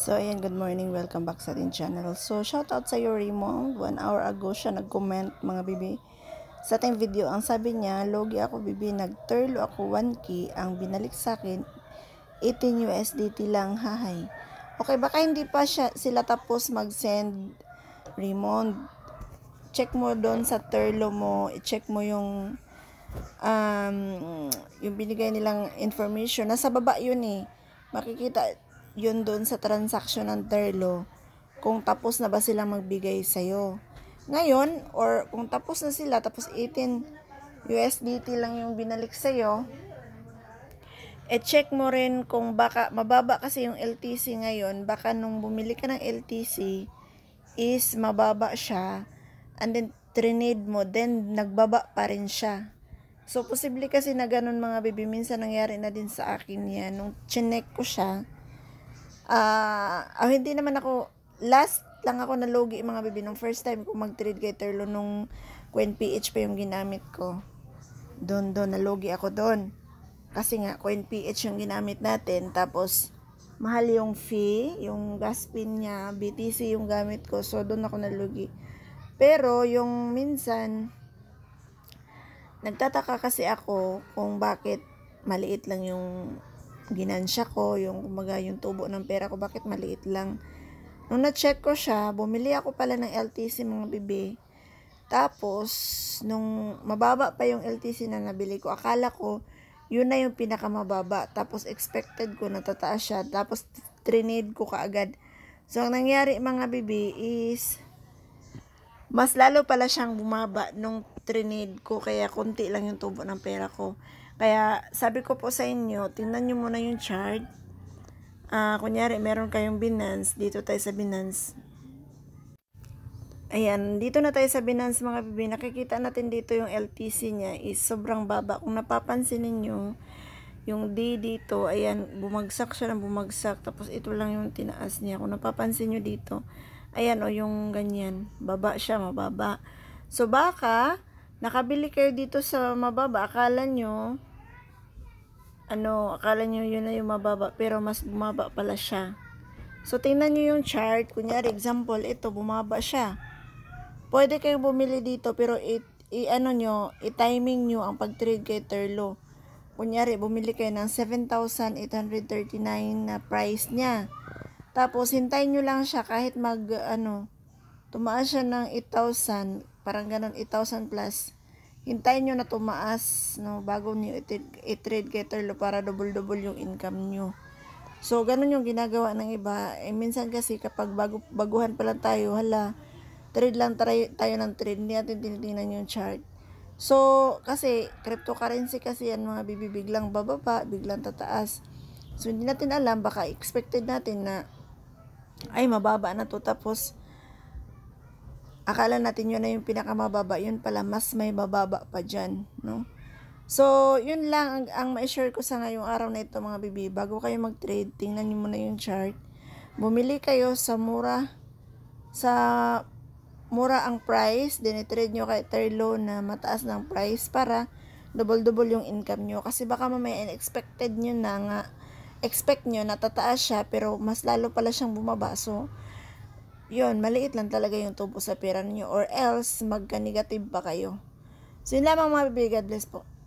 So, ayan, good morning. Welcome back sa ating channel. So, shout out sa iyo, Raymond. One hour ago siya nag-comment, mga bibi. Sa ating video, ang sabi niya, Logi ako, bibi. Nagturlo ako 1K. Ang binalik sa akin, 18 USDT lang, hahay. Okay, baka hindi pa siya, sila tapos mag-send, Raymond. Check mo doon sa turlo mo. I-check mo yung um, yung binigay nilang information. Nasa baba yun eh. Makikita, yun doon sa transaction ng terlo kung tapos na ba silang magbigay sa'yo. Ngayon, or kung tapos na sila, tapos 18 USDT lang yung binalik sa'yo, e-check mo rin kung baka, mababa kasi yung LTC ngayon, baka nung bumili ka ng LTC, is mababa siya, and then trinade mo, then nagbaba pa rin siya. So, posible kasi na ganun mga baby, minsan nangyari na din sa akin yan. Nung chinek ko siya, uh, hindi naman ako, last lang ako nalugi mga bibi nung first time ko mag-trade kay Terlo nung Quen PH pa yung ginamit ko. Doon, doon, nalugi ako doon. Kasi nga, Quen PH yung ginamit natin. Tapos, mahal yung fee, yung gas pin niya, BTC yung gamit ko. So, doon ako nalugi. Pero, yung minsan, nagtataka kasi ako kung bakit maliit lang yung ginansya ko, yung kumaga yung tubo ng pera ko, bakit maliit lang. Nung na-check ko siya, bumili ako pala ng LTC mga bibi. Tapos, nung mababa pa yung LTC na nabili ko, akala ko, yun na yung pinakamababa. Tapos, expected ko na tataas siya. Tapos, trinid ko kaagad. So, ang nangyari mga bibi is, mas lalo pala siyang bumaba nung trinid ko. Kaya, konti lang yung tubo ng pera ko. Kaya, sabi ko po sa inyo, tingnan nyo muna yung chart. Uh, kunyari, meron kayong Binance. Dito tayo sa Binance. Ayan, dito na tayo sa Binance mga bibi. Nakikita natin dito yung LTC niya is sobrang baba. Kung napapansin ninyo, yung D dito, ayan, bumagsak siya ng bumagsak. Tapos ito lang yung tinaas niya. Kung napapansin nyo dito, ayan o yung ganyan. Baba siya, mababa. So baka, nakabili kayo dito sa mababa. Akala nyo, ano, akala nyo yun na yung mababa, pero mas bumaba pala siya. So, tingnan nyo yung chart. Kunyari, example, ito, bumaba siya. Pwede kayo bumili dito, pero i-ano nyo, i-timing nyo ang pag-trade kay Terlo. Kunyari, bumili kayo ng 7,839 na price niya. Tapos, hintayin nyo lang siya kahit mag, ano, tumaas siya ng 8,000, parang ganun, 8,000 plus hintayin nyo na tumaas no, bago nyo i-trade kettle para double-double yung income nyo. So, ganun yung ginagawa ng iba. Eh, minsan kasi kapag bago, baguhan pa lang tayo, hala, trade lang tayo, tayo ng trade. Hindi natin tinitingnan yung chart. So, kasi, cryptocurrency kasi yan mga bibi, biglang bababa, biglang tataas. So, hindi natin alam, baka expected natin na, ay, mababa na to, tapos, Akala natin yun na yung pinakamababa, yun pala mas may bababa pa dyan, no? So, yun lang ang, ang ma-share ko sa ngayong araw na ito mga bibi. Bago kayo mag-trade, tingnan niyo muna yung chart. Bumili kayo sa mura, sa mura ang price, then i-trade nyo kay third low na mataas ng price para double-double yung income nyo. Kasi baka mamaya unexpected nyo na nga, expect nyo na tataas siya pero mas lalo pala siyang bumaba. So, yun, maliit lang talaga yung tubo sa pera ninyo or else magka-negative pa kayo. So yun lamang mga baby, God bless po.